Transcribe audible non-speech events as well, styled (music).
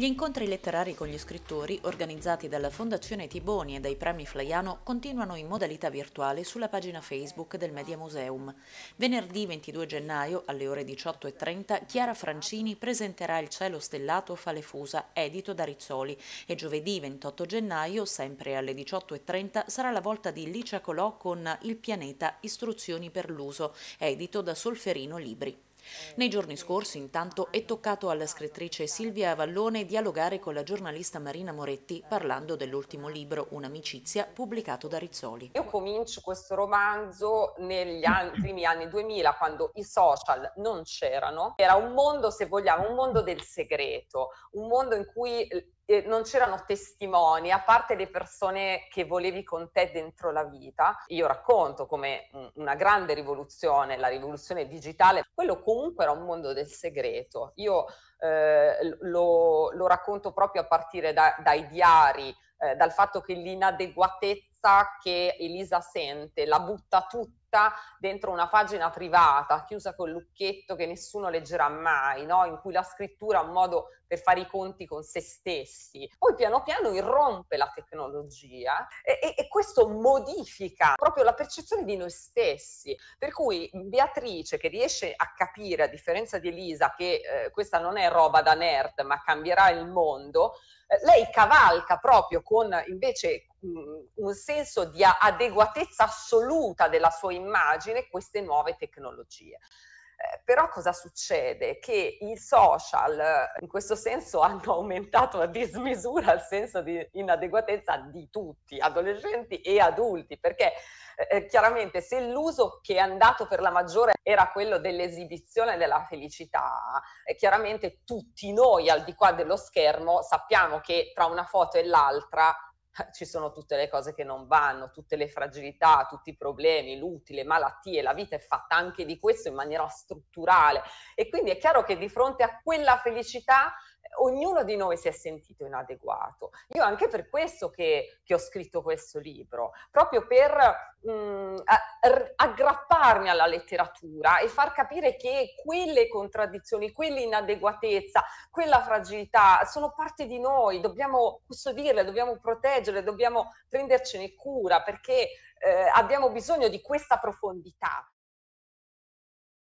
Gli incontri letterari con gli scrittori, organizzati dalla Fondazione Tiboni e dai Premi Flaiano, continuano in modalità virtuale sulla pagina Facebook del Media Museum. Venerdì 22 gennaio, alle ore 18.30, Chiara Francini presenterà Il cielo stellato Falefusa, edito da Rizzoli, e giovedì 28 gennaio, sempre alle 18.30, sarà la volta di Licia Colò con Il pianeta Istruzioni per l'uso, edito da Solferino Libri. Nei giorni scorsi, intanto, è toccato alla scrittrice Silvia Avallone dialogare con la giornalista Marina Moretti parlando dell'ultimo libro, Un'amicizia, pubblicato da Rizzoli. Io comincio questo romanzo negli anni, primi anni 2000, quando i social non c'erano. Era un mondo, se vogliamo, un mondo del segreto, un mondo in cui eh, eh, non c'erano testimoni, a parte le persone che volevi con te dentro la vita. Io racconto come mm, una grande rivoluzione, la rivoluzione digitale, quello comunque era un mondo del segreto. Io eh, lo, lo, racconto proprio a partire da, dai diari, eh, dal fatto che l'inadeguatezza che Elisa sente la butta tutta tutta dentro una pagina privata, chiusa col lucchetto che nessuno leggerà mai, no? in cui la scrittura è un modo per fare i conti con se stessi. Poi piano piano irrompe la tecnologia e, e, e questo modifica proprio la percezione di noi stessi. Per cui Beatrice che riesce a capire, a differenza di Elisa, che eh, questa non è roba da nerd, ma cambierà il mondo, eh, lei cavalca proprio con invece un senso di adeguatezza assoluta della sua immagine queste nuove tecnologie. Eh, però cosa succede? Che i social in questo senso (laughs) hanno aumentato a dismisura il senso di inadeguatezza di tutti, adolescenti e adulti, perché eh, eh, chiaramente se l'uso che è andato per la maggiore era quello dell'esibizione della felicità, eh, chiaramente tutti noi al di qua dello schermo sappiamo che tra una foto e l'altra Ah, ci sono tutte le cose che non vanno, tutte le fragilità, tutti i problemi, l'utile, malattie, la vita è fatta anche di questo in maniera strutturale e quindi è chiaro che di fronte a quella felicità ognuno di noi si è sentito inadeguato. Io anche per questo che, che ho scritto questo libro, proprio per mh, mm, aggrapparmi alla letteratura e far capire che quelle contraddizioni, quell'inadeguatezza, quella fragilità sono parte di noi, dobbiamo custodirle, dobbiamo proteggerle, dobbiamo prendercene cura perché eh, abbiamo bisogno di questa profondità.